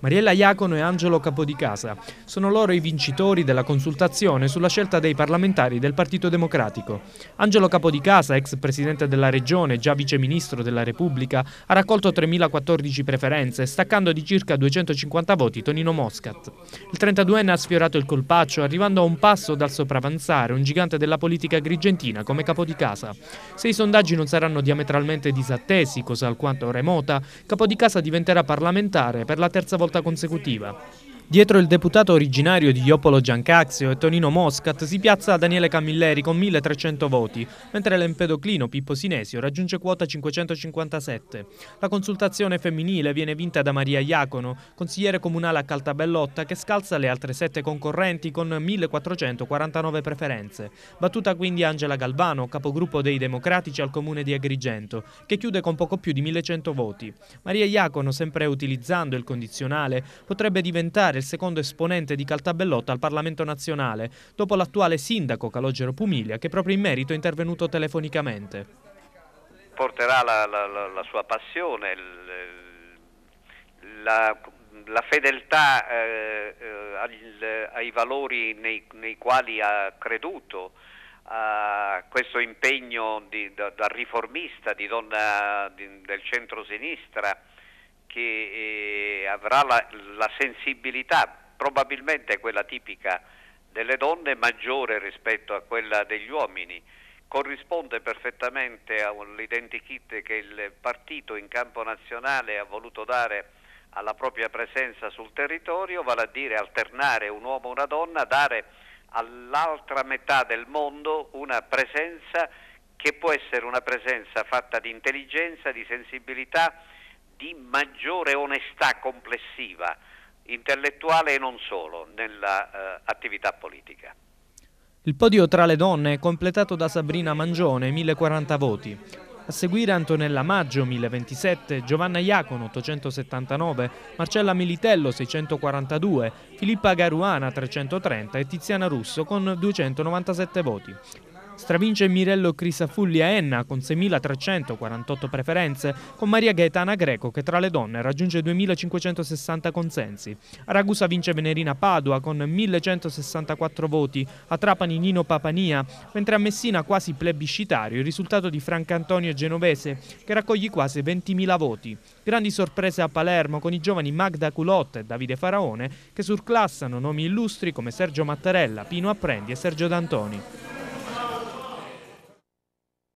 Mariella Iacono e Angelo Capodicasa sono loro i vincitori della consultazione sulla scelta dei parlamentari del Partito Democratico. Angelo Capodicasa, ex presidente della regione, già viceministro della Repubblica, ha raccolto 3.014 preferenze, staccando di circa 250 voti Tonino Moscat. Il 32enne ha sfiorato il colpaccio, arrivando a un passo dal sopravanzare un gigante della politica grigentina come Capodicasa. Se i sondaggi non saranno diametralmente disattesi, cosa alquanto remota, Capodicasa diventerà parlamentare parlamentare per la terza volta consecutiva. Dietro il deputato originario di Iopolo Giancaxio e Tonino Moscat si piazza Daniele Camilleri con 1300 voti, mentre l'empedoclino Pippo Sinesio raggiunge quota 557. La consultazione femminile viene vinta da Maria Iacono, consigliere comunale a Caltabellotta, che scalza le altre sette concorrenti con 1449 preferenze. Battuta quindi Angela Galvano, capogruppo dei Democratici al comune di Agrigento, che chiude con poco più di 1100 voti. Maria Iacono, sempre utilizzando il condizionale, potrebbe diventare diventare il secondo esponente di Caltabellotta al Parlamento nazionale, dopo l'attuale sindaco Calogero Pumiglia che proprio in merito è intervenuto telefonicamente. Porterà la, la, la sua passione, la, la fedeltà eh, eh, ai valori nei, nei, quali ha creduto, a questo impegno di, da, da, riformista di donna di, del centro-sinistra che eh, avrà la, la sensibilità, probabilmente quella tipica delle donne, maggiore rispetto a quella degli uomini corrisponde perfettamente all'identikit che il partito in campo nazionale ha voluto dare alla propria presenza sul territorio, vale a dire alternare un uomo e una donna, dare all'altra metà del mondo una presenza che può essere una presenza fatta di intelligenza, di sensibilità di maggiore onestà complessiva, intellettuale e non solo, nell'attività eh, politica. Il podio tra le donne è completato da Sabrina Mangione, 1040 voti. A seguire Antonella Maggio, 1027, Giovanna Iacono, 879, Marcella Militello, 642, Filippa Garuana, 330 e Tiziana Russo con 297 voti. Stravince Mirello Crisafulli a Enna con 6.348 preferenze, con Maria Gaetana Greco che tra le donne raggiunge 2.560 consensi. A Ragusa vince Venerina Padua con 1.164 voti, a Trapani Nino Papania, mentre a Messina quasi plebiscitario il risultato di Francantonio Genovese che raccoglie quasi 20.000 voti. Grandi sorprese a Palermo con i giovani Magda Culotte e Davide Faraone che surclassano nomi illustri come Sergio Mattarella, Pino Apprendi e Sergio D'Antoni.